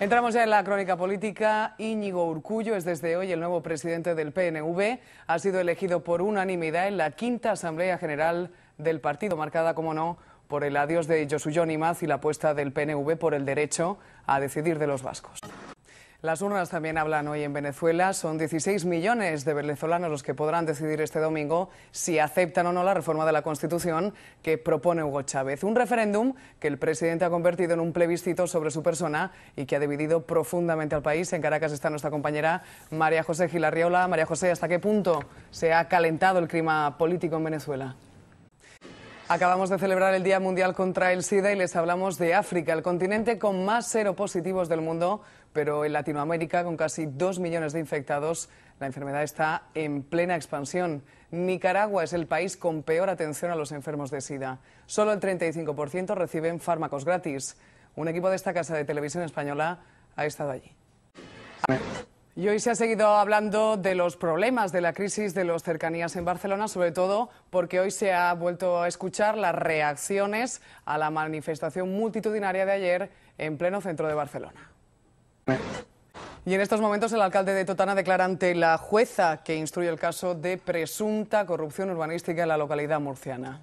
Entramos ya en la crónica política. Íñigo Urcullo es desde hoy el nuevo presidente del PNV. Ha sido elegido por unanimidad en la quinta Asamblea General del partido, marcada, como no, por el adiós de Josuyón Imaz y la apuesta del PNV por el derecho a decidir de los vascos. Las urnas también hablan hoy en Venezuela. Son 16 millones de venezolanos los que podrán decidir este domingo si aceptan o no la reforma de la Constitución que propone Hugo Chávez. Un referéndum que el presidente ha convertido en un plebiscito sobre su persona y que ha dividido profundamente al país. En Caracas está nuestra compañera María José Gilarriola. María José, ¿hasta qué punto se ha calentado el clima político en Venezuela? Acabamos de celebrar el Día Mundial contra el SIDA y les hablamos de África, el continente con más seropositivos del mundo, pero en Latinoamérica, con casi dos millones de infectados, la enfermedad está en plena expansión. Nicaragua es el país con peor atención a los enfermos de SIDA. Solo el 35% reciben fármacos gratis. Un equipo de esta casa de televisión española ha estado allí. Y hoy se ha seguido hablando de los problemas de la crisis de los cercanías en Barcelona, sobre todo porque hoy se ha vuelto a escuchar las reacciones a la manifestación multitudinaria de ayer en pleno centro de Barcelona. Y en estos momentos el alcalde de Totana declara ante la jueza que instruye el caso de presunta corrupción urbanística en la localidad murciana.